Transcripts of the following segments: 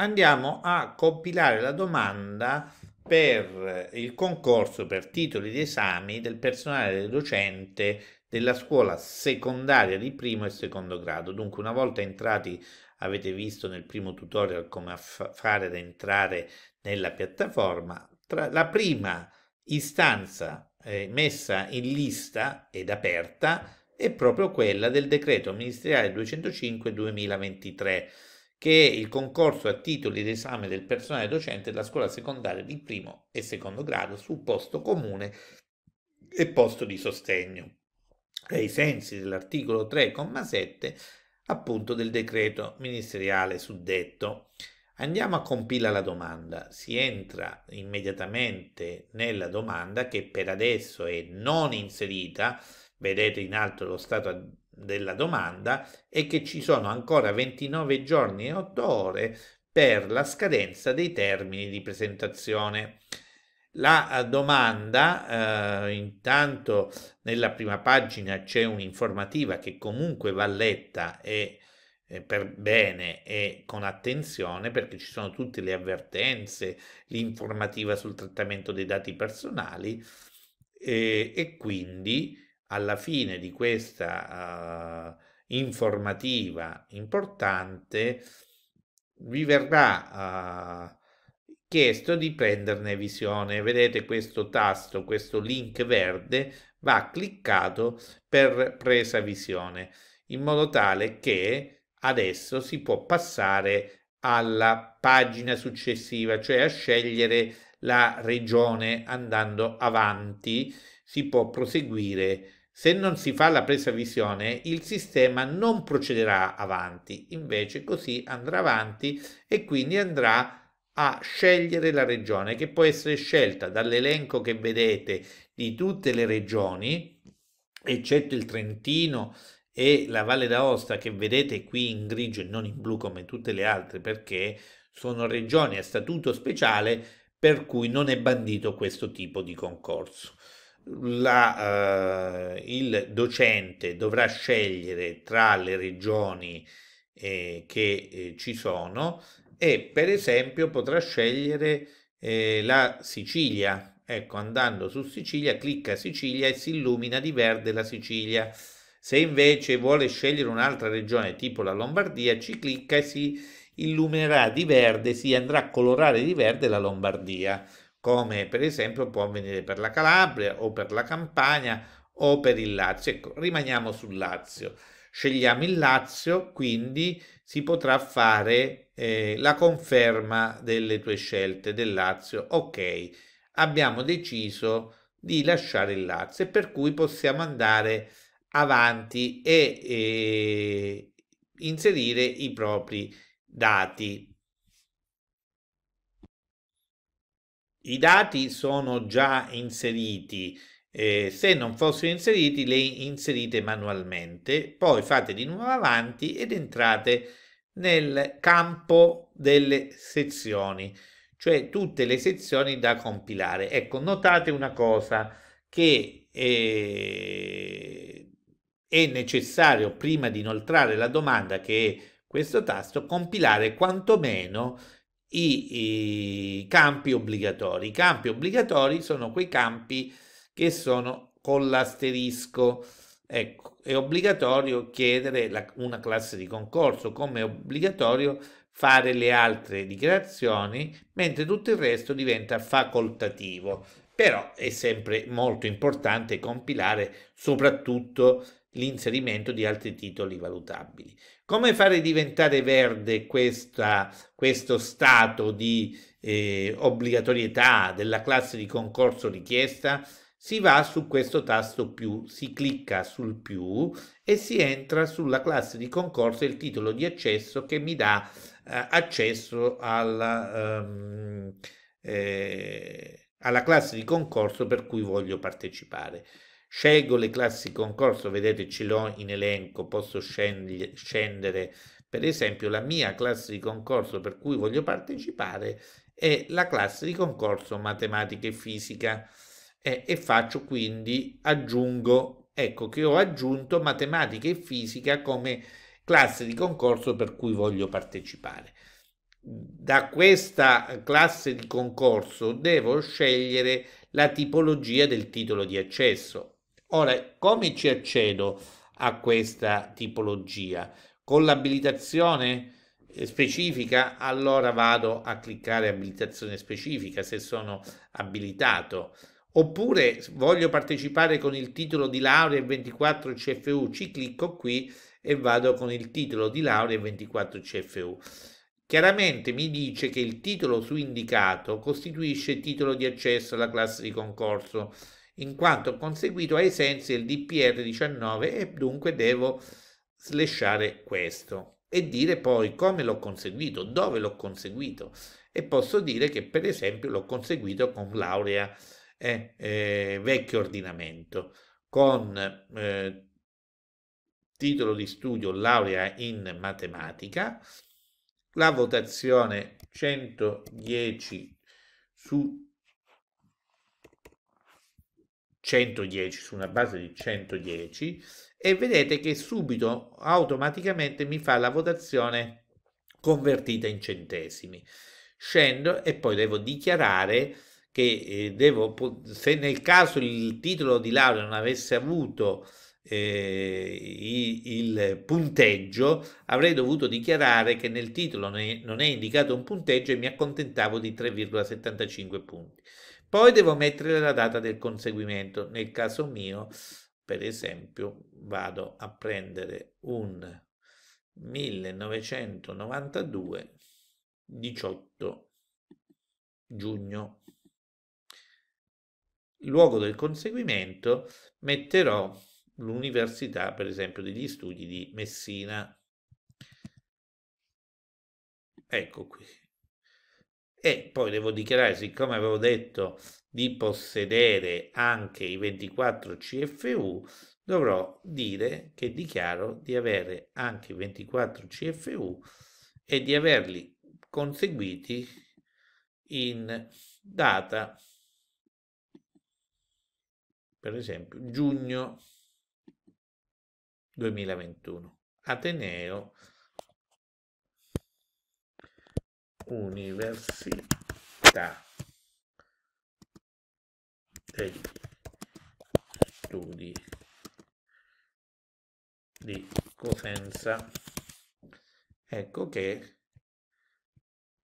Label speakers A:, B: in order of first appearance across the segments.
A: andiamo a compilare la domanda per il concorso per titoli di esami del personale docente della scuola secondaria di primo e secondo grado. Dunque, una volta entrati, avete visto nel primo tutorial come fare ad entrare nella piattaforma, tra la prima istanza eh, messa in lista ed aperta è proprio quella del decreto ministeriale 205 2023 che è il concorso a titoli d'esame del personale docente della scuola secondaria di primo e secondo grado su posto comune e posto di sostegno, ai sensi dell'articolo 3,7 appunto del decreto ministeriale suddetto. Andiamo a compilare la domanda. Si entra immediatamente nella domanda che per adesso è non inserita. Vedete in alto lo stato della domanda è che ci sono ancora 29 giorni e 8 ore per la scadenza dei termini di presentazione. La eh, domanda, eh, intanto nella prima pagina c'è un'informativa che comunque va letta e eh, per bene e con attenzione perché ci sono tutte le avvertenze, l'informativa sul trattamento dei dati personali eh, e quindi alla fine di questa uh, informativa importante vi verrà uh, chiesto di prenderne visione. Vedete questo tasto, questo link verde va cliccato per presa visione in modo tale che adesso si può passare alla pagina successiva, cioè a scegliere la regione andando avanti si può proseguire se non si fa la presa visione, il sistema non procederà avanti, invece così andrà avanti e quindi andrà a scegliere la regione che può essere scelta dall'elenco che vedete di tutte le regioni, eccetto il Trentino e la Valle d'Aosta che vedete qui in grigio e non in blu come tutte le altre perché sono regioni a statuto speciale per cui non è bandito questo tipo di concorso la, eh, il docente dovrà scegliere tra le regioni eh, che eh, ci sono e per esempio potrà scegliere eh, la Sicilia. Ecco, andando su Sicilia, clicca Sicilia e si illumina di verde la Sicilia. Se invece vuole scegliere un'altra regione, tipo la Lombardia, ci clicca e si illuminerà di verde, si andrà a colorare di verde la Lombardia come per esempio può avvenire per la Calabria o per la Campania o per il Lazio. Ecco, rimaniamo sul Lazio. Scegliamo il Lazio, quindi si potrà fare eh, la conferma delle tue scelte del Lazio. Ok, abbiamo deciso di lasciare il Lazio e per cui possiamo andare avanti e, e eh, inserire i propri dati. I dati sono già inseriti, eh, se non fossero inseriti le inserite manualmente, poi fate di nuovo avanti ed entrate nel campo delle sezioni, cioè tutte le sezioni da compilare. Ecco, notate una cosa che eh, è necessario prima di inoltrare la domanda che è questo tasto compilare quantomeno i, i campi obbligatori. I campi obbligatori sono quei campi che sono con l'asterisco. Ecco, è obbligatorio chiedere la, una classe di concorso, come è obbligatorio fare le altre dichiarazioni, mentre tutto il resto diventa facoltativo. Però è sempre molto importante compilare soprattutto l'inserimento di altri titoli valutabili. Come fare diventare verde questa, questo stato di eh, obbligatorietà della classe di concorso richiesta? Si va su questo tasto più, si clicca sul più e si entra sulla classe di concorso e il titolo di accesso che mi dà eh, accesso alla, um, eh, alla classe di concorso per cui voglio partecipare. Scelgo le classi concorso, vedete ce l'ho in elenco, posso scendere per esempio la mia classe di concorso per cui voglio partecipare è la classe di concorso matematica e fisica eh, e faccio quindi aggiungo, ecco che ho aggiunto matematica e fisica come classe di concorso per cui voglio partecipare. Da questa classe di concorso devo scegliere la tipologia del titolo di accesso Ora, come ci accedo a questa tipologia? Con l'abilitazione eh, specifica, allora vado a cliccare abilitazione specifica se sono abilitato. Oppure voglio partecipare con il titolo di laurea 24 CFU, ci clicco qui e vado con il titolo di laurea 24 CFU. Chiaramente mi dice che il titolo su indicato costituisce titolo di accesso alla classe di concorso in quanto conseguito ai sensi del DPR 19 e dunque devo slasciare questo e dire poi come l'ho conseguito, dove l'ho conseguito e posso dire che per esempio l'ho conseguito con laurea eh, eh, vecchio ordinamento, con eh, titolo di studio laurea in matematica, la votazione 110 su 110 su una base di 110 e vedete che subito automaticamente mi fa la votazione convertita in centesimi scendo e poi devo dichiarare che eh, devo se nel caso il titolo di laurea non avesse avuto eh, il punteggio avrei dovuto dichiarare che nel titolo non è indicato un punteggio e mi accontentavo di 3,75 punti poi devo mettere la data del conseguimento. Nel caso mio, per esempio, vado a prendere un 1992 18 giugno. Luogo del conseguimento metterò l'università, per esempio, degli studi di Messina. Ecco qui e poi devo dichiarare, siccome avevo detto di possedere anche i 24 CFU, dovrò dire che dichiaro di avere anche i 24 CFU e di averli conseguiti in data, per esempio, giugno 2021, Ateneo Università degli Studi di Cosenza, ecco che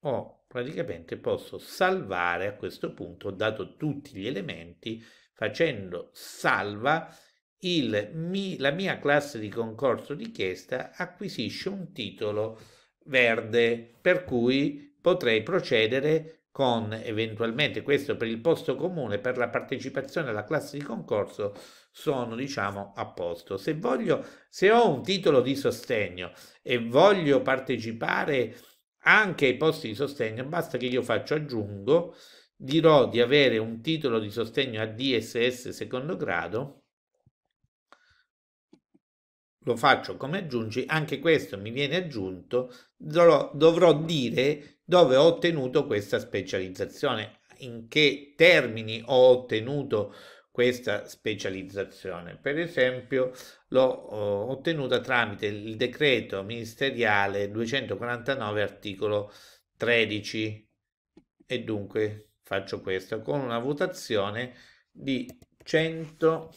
A: ho praticamente posso salvare a questo punto, ho dato tutti gli elementi, facendo salva il, mi, la mia classe di concorso richiesta acquisisce un titolo verde, per cui potrei procedere con eventualmente questo per il posto comune, per la partecipazione alla classe di concorso, sono diciamo a posto. Se voglio, se ho un titolo di sostegno e voglio partecipare anche ai posti di sostegno, basta che io faccio aggiungo, dirò di avere un titolo di sostegno a DSS secondo grado, lo faccio come aggiungi, anche questo mi viene aggiunto, dovrò, dovrò dire dove ho ottenuto questa specializzazione, in che termini ho ottenuto questa specializzazione. Per esempio, l'ho ottenuta tramite il decreto ministeriale 249 articolo 13 e dunque faccio questo con una votazione di 100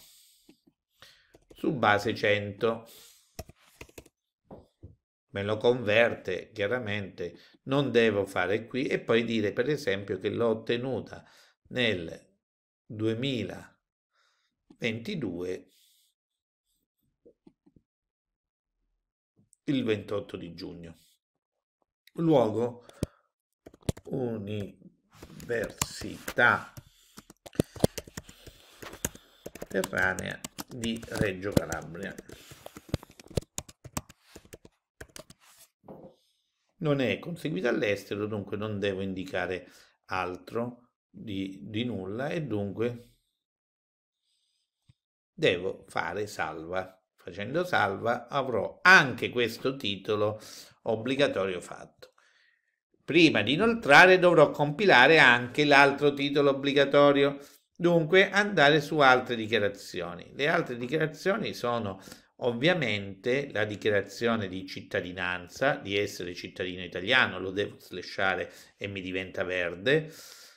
A: su base 100 me lo converte chiaramente, non devo fare qui e poi dire per esempio che l'ho ottenuta nel 2022 il 28 di giugno. Luogo Università Terranea di Reggio Calabria. non è conseguita all'estero, dunque non devo indicare altro di, di nulla e dunque devo fare salva. Facendo salva avrò anche questo titolo obbligatorio fatto. Prima di inoltrare dovrò compilare anche l'altro titolo obbligatorio, dunque andare su altre dichiarazioni. Le altre dichiarazioni sono Ovviamente la dichiarazione di cittadinanza, di essere cittadino italiano, lo devo slasciare e mi diventa verde,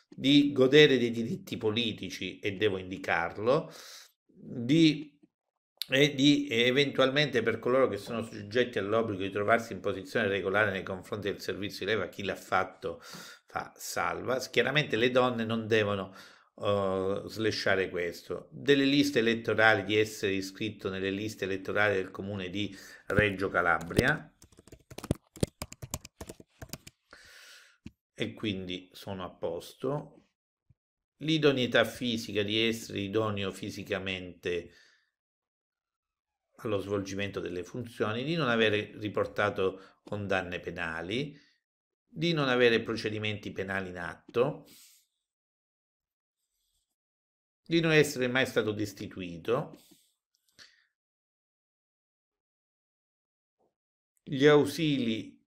A: di godere dei diritti politici e devo indicarlo, di, e di eventualmente per coloro che sono soggetti all'obbligo di trovarsi in posizione regolare nei confronti del servizio di leva, chi l'ha fatto fa salva. Chiaramente le donne non devono uh, slesciare questo. Delle liste elettorali, di essere iscritto nelle liste elettorali del comune di Reggio Calabria. E quindi sono a posto. L'idoneità fisica di essere idoneo fisicamente allo svolgimento delle funzioni, di non avere riportato condanne penali, di non avere procedimenti penali in atto, di non essere mai stato destituito. Gli ausili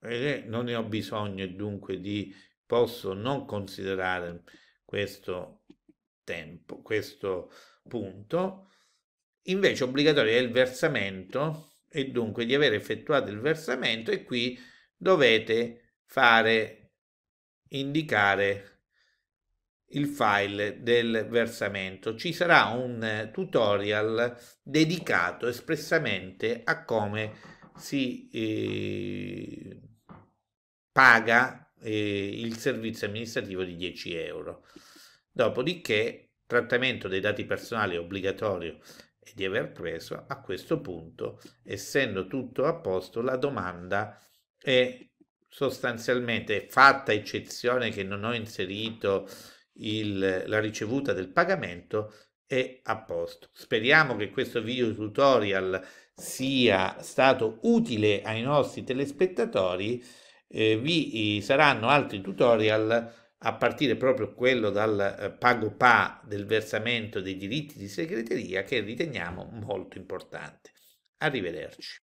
A: eh, non ne ho bisogno e dunque di posso non considerare questo tempo, questo punto. Invece obbligatorio è il versamento e dunque di aver effettuato il versamento e qui dovete fare indicare il file del versamento. Ci sarà un eh, tutorial dedicato espressamente a come si eh, paga eh, il servizio amministrativo di 10 euro. Dopodiché trattamento dei dati personali è obbligatorio e di aver preso, a questo punto, essendo tutto a posto, la domanda è sostanzialmente fatta eccezione che non ho inserito il, la ricevuta del pagamento è a posto. Speriamo che questo video tutorial sia stato utile ai nostri telespettatori. Eh, vi eh, saranno altri tutorial a partire proprio quello dal eh, pago del versamento dei diritti di segreteria che riteniamo molto importante. Arrivederci.